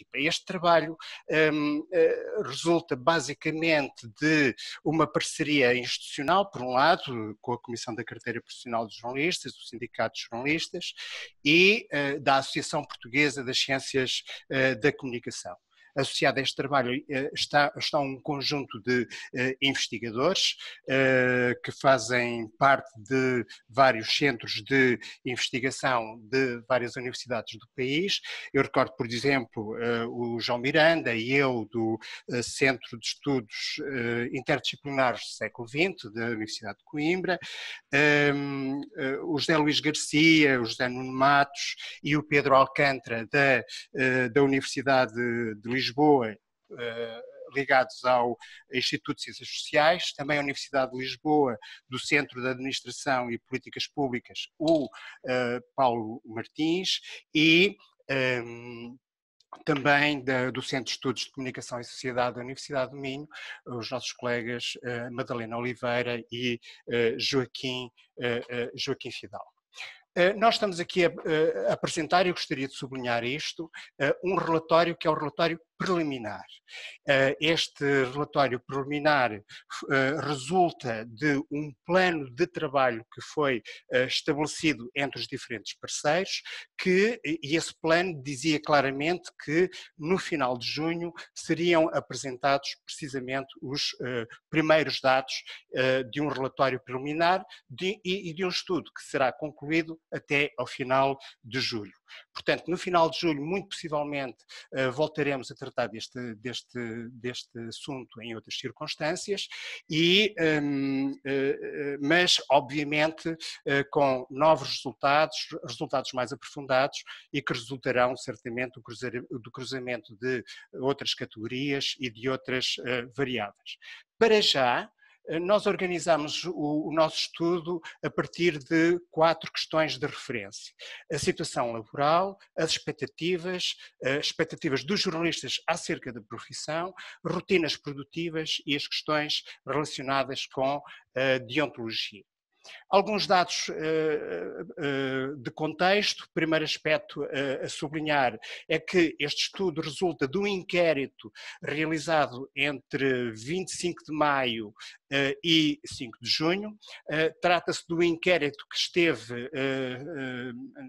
equipa. Este trabalho um, eh, resulta basicamente de uma parceria institucional, por um lado, com a Comissão da Carteira Profissional dos Jornalistas, o Sindicato de Jornalistas e uh, da Associação Portuguesa das Ciências uh, da Comunicação associado a este trabalho eh, está, está um conjunto de eh, investigadores eh, que fazem parte de vários centros de investigação de várias universidades do país. Eu recordo, por exemplo, o João Miranda e eu do Centro de Estudos Interdisciplinares do Século XX, da Universidade de Coimbra, ehm, o José Luís Garcia, o José Nuno Matos e o Pedro Alcântara da, da Universidade de Lisboa Lisboa, eh, ligados ao Instituto de Ciências Sociais, também a Universidade de Lisboa, do Centro de Administração e Políticas Públicas, o eh, Paulo Martins, e ehm, também do Centro de Estudos de Comunicação e Sociedade da Universidade do Minho, os nossos colegas eh, Madalena Oliveira e Joaquim, Joaquim Fidal. Nós estamos aqui a, apresentar, e eu gostaria de sublinhar isto, um relatório que é o relatório preliminar. Eh, este relatório preliminar eh, resulta de um plano de trabalho que foi eh, estabelecido entre os diferentes parceiros, que, e esse plano dizia claramente que no final de junho seriam apresentados precisamente os primeiros dados de um relatório preliminar e de um estudo que será concluído até ao final de julho. Portanto, no final de julho, muito possivelmente, voltaremos a tratar tratar deste, deste, deste assunto em outras circunstâncias, e, hum, eh, eh, mas obviamente eh, com novos resultados, resultados mais aprofundados e que resultarão certamente do cruzamento de outras categorias e de outras variáveis. Para já, eh, nós organizamos o, o nosso estudo a partir de quatro questões de referência: a situação laboral, as expectativas, as eh, expectativas dos jornalistas acerca da profissão, rotinas produtivas e as questões relacionadas com a deontologia. Alguns dados uh, uh, de contexto. O primeiro aspecto uh, a sublinhar é que este estudo resulta de um inquérito realizado entre 25 de maio e 5 de junho. Trata-se do inquérito que esteve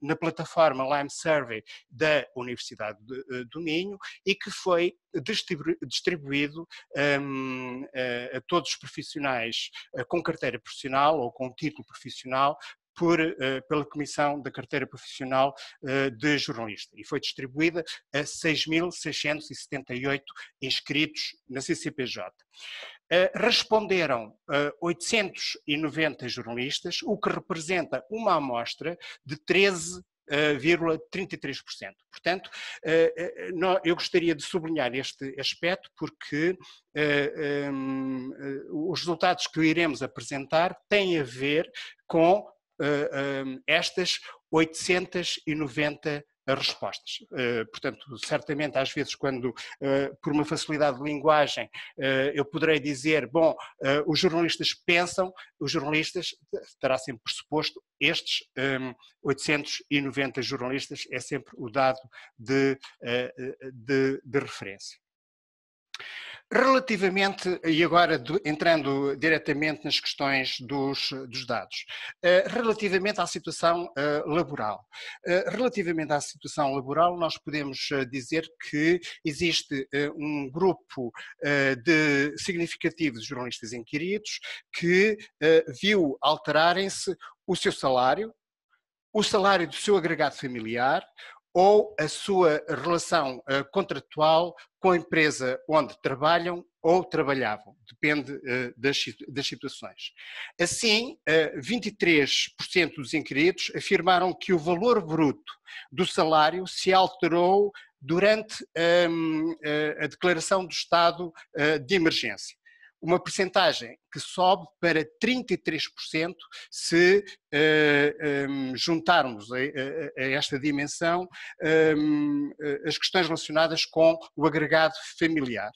na plataforma Lime Survey da Universidade do Minho e que foi distribuído um, ehm, a todos os profissionais com carteira profissional ou com título profissional por, eh, pela Comissão da Carteira Profissional eh, de Jornalista e foi distribuída a 6.678 inscritos na CCPJ. Eh, responderam 890 jornalistas, o que representa uma amostra de 13 0,33%. Portanto, eh, eh, eu gostaria de sublinhar este aspecto porque eh, hum, os resultados que iremos apresentar têm a ver com estas 890 as respostas. Eh, portanto, certamente, às vezes, quando eh, por uma facilidade de linguagem eh, eu poderei dizer, bom, os jornalistas pensam, os jornalistas, terá sempre pressuposto, estes 890 hum, jornalistas é sempre o dado de, de, de referência. Relativamente, e agora entrando diretamente nas questões dos, dos dados, eh, relativamente à situação eh, laboral. Eh, relativamente à situação laboral, nós podemos dizer que existe um grupo de significativo de jornalistas inquiridos que viu alterarem-se o seu salário, o salário do seu agregado familiar, ou a sua relação eh, contratual com a empresa onde trabalham ou trabalhavam, depende eh, das situações. Assim, 23% eh, dos inquiridos afirmaram que o valor bruto do salário se alterou durante ehm, a declaração do estado de emergência uma percentagem que sobe para 33% se uh, eh, um, ehm, juntarmos a, a, a, esta dimensão um, ehm, eh, as questões relacionadas com o agregado familiar.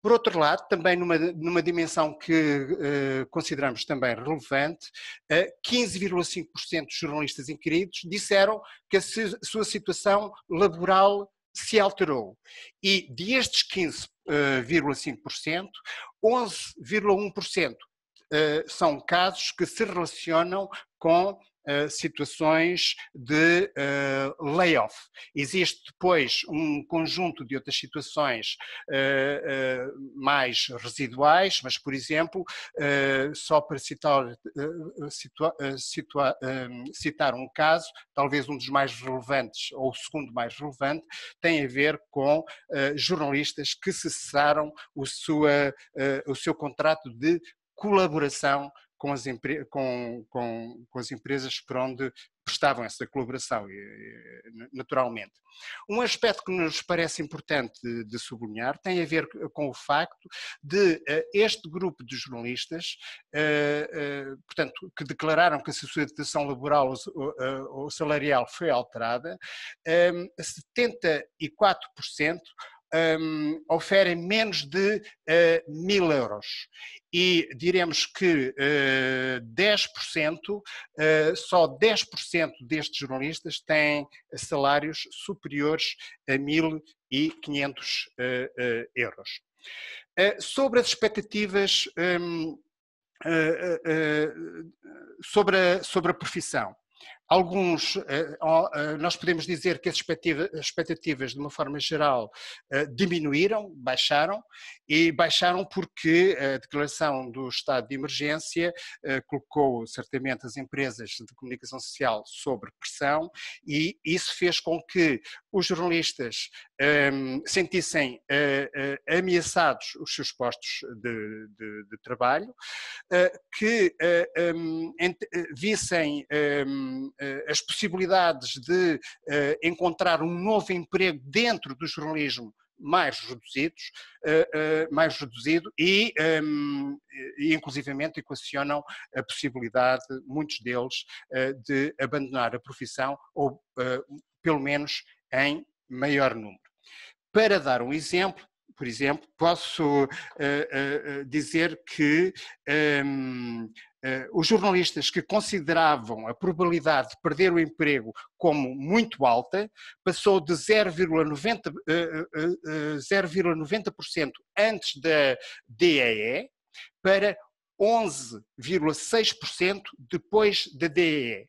Por outro lado, também numa, numa dimensão que uh, consideramos também relevante, uh, 15,5% dos jornalistas inquiridos disseram que a su, sua situação laboral se alterou. E destes 15%, 11,5%, eh, 11,1% eh, são casos que se relacionam com eh, situações de uh, layoff. Existe depois um conjunto de outras situações uh, mais residuais, mas, por exemplo, só para citar, situa, situa, citar um caso, talvez um dos mais relevantes, ou o segundo mais relevante, tem a ver com jornalistas que cessaram o, sua, o seu contrato de colaboração com as, com, com, com as empresas por onde prestavam essa colaboração, naturalmente. Um aspecto que nos parece importante de sublinhar tem a ver com o facto de eh, este grupo de jornalistas, eh, eh, portanto, que declararam que a sua situação laboral ou salarial foi alterada, 74% ehm, um, ehm, oferem menos de uh, mil euros. E diremos que uh, 10%, uh, só 10% destes jornalistas têm salários superiores a 1.500 uh, eh, eh, euros. sobre as expectativas um, ehm, sobre, a, sobre a profissão. Alguns, eh, eh, nós podemos dizer que as expectativas, de uma forma geral, eh, diminuíram, baixaram, e baixaram porque a declaração do estado de emergência colocou certamente as empresas de comunicação social sob pressão, e isso fez com que os jornalistas ehm, sentissem ameaçados os seus postos de, de, de trabalho, que ehm, vissem ehm, eh, as possibilidades de eh, encontrar um novo emprego dentro do jornalismo mais reduzidos, eh, mais reduzido e, ehm, e inclusivamente equacionam a possibilidade, muitos deles, de abandonar a profissão ou pelo menos em maior número. Para dar um exemplo, por exemplo, posso uh, uh, dizer que um, ehm, os jornalistas que consideravam a probabilidade de perder o emprego como muito alta passou de 0,90% antes da DEE para 11,6% depois da DEE.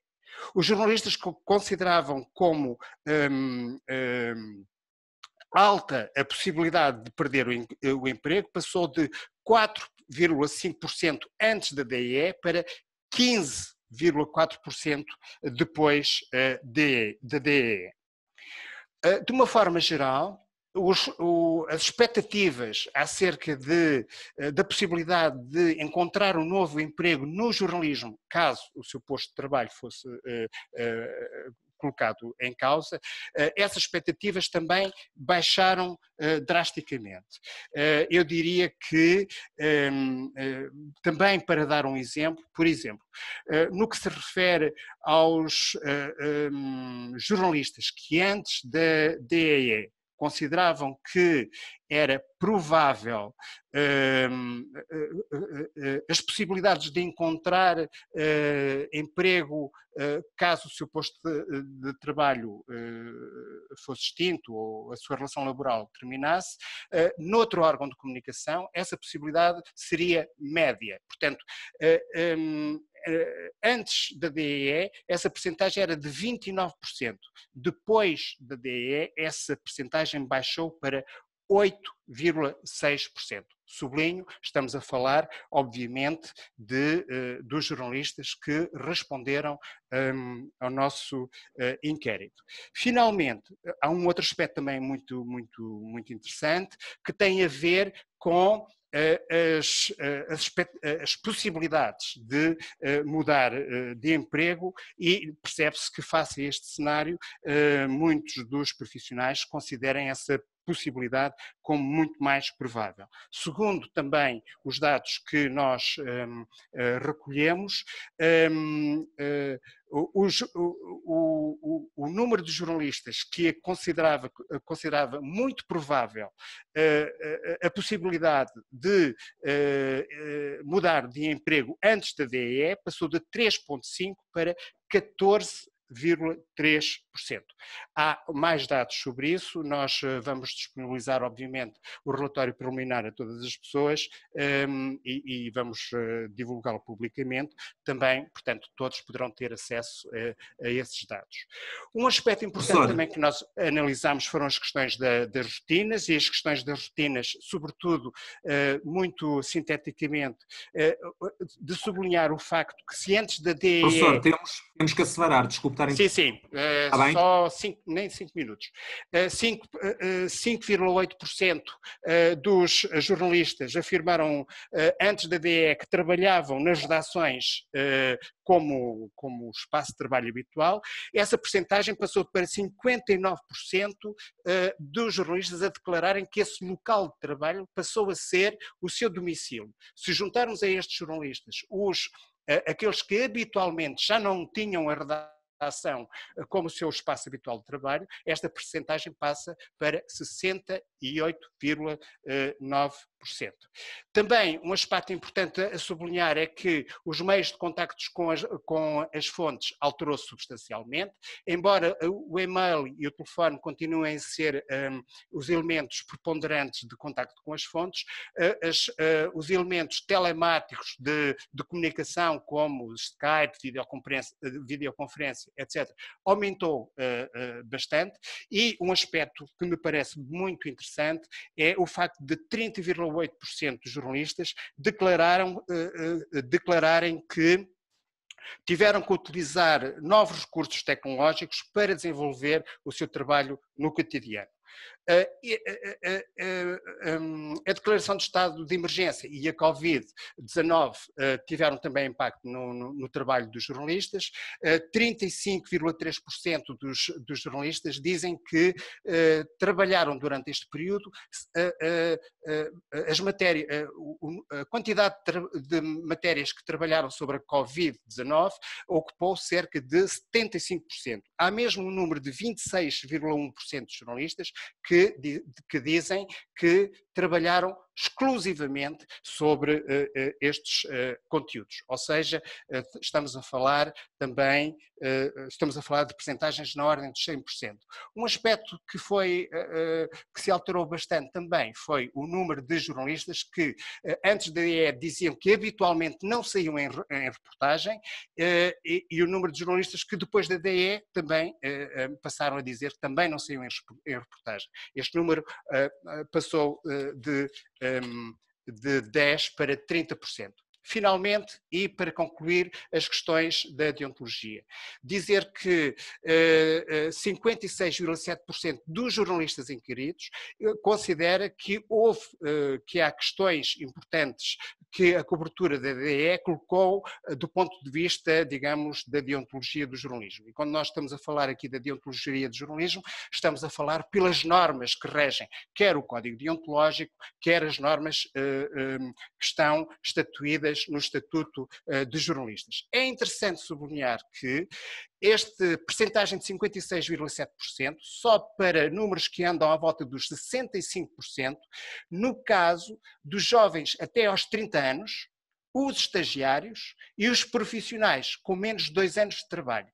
Os jornalistas que consideravam como. Um, ehm, um, ehm, alta a possibilidade de perder o, o emprego, passou de 4,5% antes da DE para 15,4% depois uh, de, da DE. Uh, eh, de uma forma geral, os, o, as expectativas acerca de, eh, da possibilidade de encontrar um novo emprego no jornalismo, caso o seu posto de trabalho fosse uh, uh, colocado em causa, eh, essas expectativas também baixaram eh, drasticamente. Eh, eu diria que, ehm, também para dar um exemplo, por exemplo, no que se refere aos ehm, jornalistas que antes da DEE consideravam que era provável hum, eh, eh, eh, as possibilidades de encontrar uh, emprego uh, caso o seu posto de, de trabalho uh, fosse extinto ou a sua relação laboral terminasse, noutro órgão de comunicação, essa possibilidade seria média. Portanto, um, antes da DEE, essa percentagem era de 29%. Depois da DEE, essa percentagem baixou para 8,6%. Sublinho, estamos a falar, obviamente, de, eh, dos jornalistas que responderam um, ao nosso eh, inquérito. Finalmente, há um outro aspecto também muito, muito, muito interessante que tem a ver com eh, as, as, as, possibilidades de mudar de emprego e percebe-se que face a este cenário muitos dos profissionais considerem essa possibilidade como muito mais provável. Segundo também os dados que nós um, uh, eh, recolhemos, um, uh, eh, os, o, o, o, número de jornalistas que considerava, considerava muito provável uh, eh, a, a, possibilidade de uh, mudar de emprego antes da DEE passou de 3,5 para 14 0,3%. Há mais dados sobre isso, nós eh, vamos disponibilizar, obviamente, o relatório preliminar a todas as pessoas um, ehm, e, e, vamos uh, divulgá-lo publicamente também, portanto, todos poderão ter acesso eh, a esses dados. Um aspecto importante Professor. também que nós analisámos foram as questões da, das rotinas e as questões das rotinas, sobretudo, uh, muito sinteticamente, de sublinhar o facto que se antes da DE... Professor, temos, temos que acelerar, desculpe estarem. Sim, sim, é, ah, só cinco, nem 5 minutos. 5,8% é, é, é, dos jornalistas afirmaram antes da DE que trabalhavam nas redações como, como espaço de trabalho habitual. Essa percentagem passou para 59% dos jornalistas a declararem que esse local de trabalho passou a ser o seu domicílio. Se juntarmos a estes jornalistas os aqueles que habitualmente já não tinham a redação ação eh, como seu espaço habitual de trabalho, esta percentagem passa para 68,9%. Também um aspecto importante a sublinhar é que os meios de contactos com as, com as fontes alterou substancialmente, embora o e-mail e o telefone continuem a ser um, os elementos preponderantes de contacto com as fontes, uh, as, uh, os elementos telemáticos de, de comunicação como Skype, videoconferência, videoconferência etc., aumentou uh, uh, bastante. E um aspecto que me parece muito interessante é o facto de 30,8% dos jornalistas declararam, eh, declararem que tiveram que utilizar novos recursos tecnológicos para desenvolver o seu trabalho no cotidiano. Eh, eh, eh, ehm, a declaração de estado de emergência e a Covid-19 tiveram também impacto no, no, no trabalho dos jornalistas. 35,3% dos, dos, jornalistas dizem que trabalharam durante este período as matérias, a quantidade de matérias que trabalharam sobre a Covid-19 ocupou cerca de 75%. Há mesmo um número de 26,1% de jornalistas que que, que dizem que trabalharam exclusivamente sobre uh, estes uh, conteúdos. Ou seja, uh, estamos a falar também, estamos a falar de percentagens na ordem de 100%. Um aspecto que foi, que se alterou bastante também foi o número de jornalistas que antes da D.E. diziam que habitualmente não saíam em, em reportagem e, e, o número de jornalistas que depois da DE também passaram a dizer que também não saíam em, em reportagem. Este número eh, eh, passou eh, de, ehm, de 10% para 30%. Finalmente, e para concluir, as questões da deontologia. Dizer que eh, 56,7% eh, dos jornalistas inquiridos eh, considera que houve, eh, que há questões importantes que a cobertura da DE colocou eh, do ponto de vista, digamos, da deontologia do jornalismo. E quando nós estamos a falar aqui da deontologia do jornalismo, estamos a falar pelas normas que regem quer o código deontológico, quer as normas eh, que estão estatuídas no Estatuto eh, de Jornalistas. É interessante sublinhar que este percentagem de 56,7%, só para números que andam à volta dos 65%, no caso dos jovens até aos 30 anos, os estagiários e os profissionais com menos de dois anos de trabalho.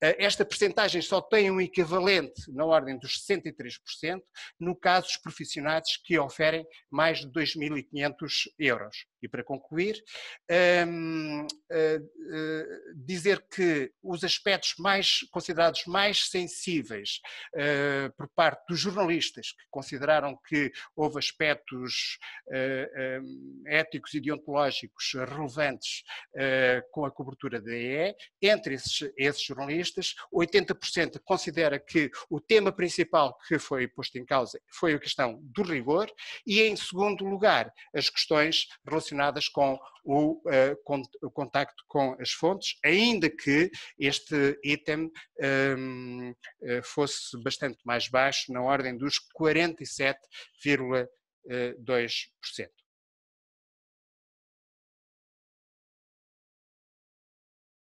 Eh, esta percentagem só tem um equivalente na ordem dos 63% no caso dos profissionais que oferem mais de 2.500 euros. E para concluir, um, ehm, uh, eh, uh, eh, dizer que os aspectos mais considerados mais sensíveis uh, por parte dos jornalistas, que consideraram que houve aspectos éticos e deontológicos relevantes com a cobertura da EE, entre esses, esses jornalistas, 80% considera que o tema principal que foi posto em causa foi a questão do rigor e, em segundo lugar, as questões relacionadas com o, uh, con o contacto com as fontes, ainda que este item um, ehm, eh, fosse bastante mais baixo, na ordem dos 47,2%.